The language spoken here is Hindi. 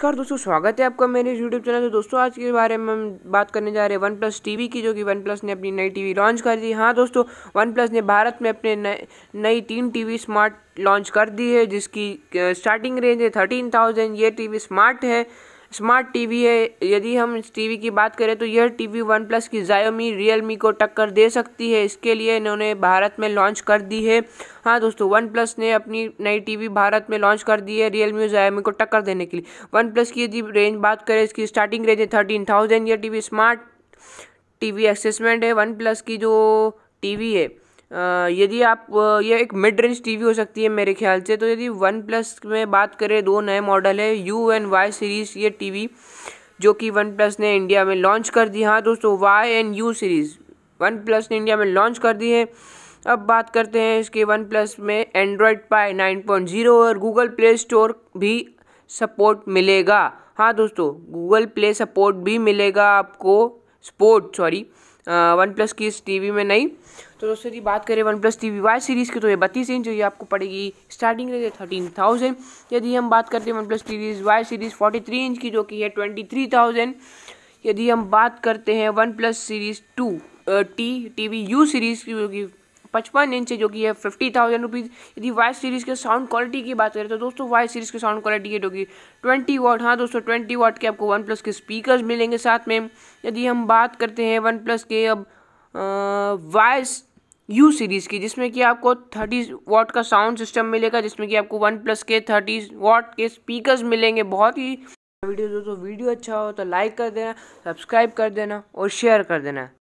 नमस्कार दोस्तों स्वागत है आपका मेरे यूट्यूब चैनल तो दोस्तों आज के बारे में हम बात करने जा रहे हैं वन प्लस टी की जो कि वन प्लस ने अपनी नई टीवी लॉन्च कर दी हाँ दोस्तों वन प्लस ने भारत में अपने नई तीन टीवी स्मार्ट लॉन्च कर दी है जिसकी स्टार्टिंग रेंज है थर्टीन थाउजेंड ये टी स्मार्ट है स्मार्ट टीवी है यदि हम इस टीवी की बात करें तो यह टीवी वन प्लस की जायोमी रियलमी को टक्कर दे सकती है इसके लिए इन्होंने भारत में लॉन्च कर दी है हाँ दोस्तों वन प्लस ने अपनी नई टीवी भारत में लॉन्च कर दी है रियलमी और जायोमी को टक्कर देने के लिए वन प्लस की यदि रेंज बात करें इसकी स्टार्टिंग रेंज है थर्टीन थाउजेंड यह टी स्मार्ट टी एक्सेसमेंट है वन प्लस की जो टी है यदि आप ये एक मिड रेंज टीवी हो सकती है मेरे ख्याल से तो यदि वन प्लस में बात करें दो नए मॉडल है यू एंड वाई सीरीज़ ये टीवी जो कि वन प्लस ने इंडिया में लॉन्च कर दी हाँ दोस्तों Y and U series OnePlus ने इंडिया में लॉन्च कर दी है अब बात करते हैं इसके वन प्लस में Android Pie nine point zero और गूगल प्ले स्टोर भी सपोर्ट मिलेगा हाँ दोस्तों गूगल प्ले सपोर्ट भी मिलेगा आपको स्पोर्ट सॉरी वन प्लस की इस टीवी में नहीं तो दोस्तों यदि बात करें OnePlus T V Y series की तो ये बत्तीस इंच जो ये आपको पड़ेगी स्टार्टिंग रेट है थर्टीन थाउजेंड यदि हम बात करते हैं OnePlus series Y series forty three inch की जो कि है ट्वेंटी थ्री थाउजेंड यदि हम बात करते हैं OnePlus series two T T V U series की जो कि पचपन इंच जो कि है फिफ्टी थाउजेंड रुपीज़ यदि वाई सीरीज़ के साउंड क्वालिटी की बात करें तो दोस्तों वाई सीरीज़ के साउंड क्वालिटी जो होगी ट्वेंटी वाट हाँ दोस्तों ट्वेंटी वाट के आपको वन प्लस के स्पीकर्स मिलेंगे साथ में यदि हम बात करते हैं वन प्लस के अब वाइस यू सीरीज़ की जिसमें कि आपको थर्टी वाट का साउंड सिस्टम मिलेगा जिसमें कि आपको वन प्लस के थर्टी वाट के स्पीकर्स मिलेंगे बहुत ही अच्छा वीडियो दोस्तों वीडियो अच्छा हो तो लाइक कर देना सब्सक्राइब कर देना और शेयर कर देना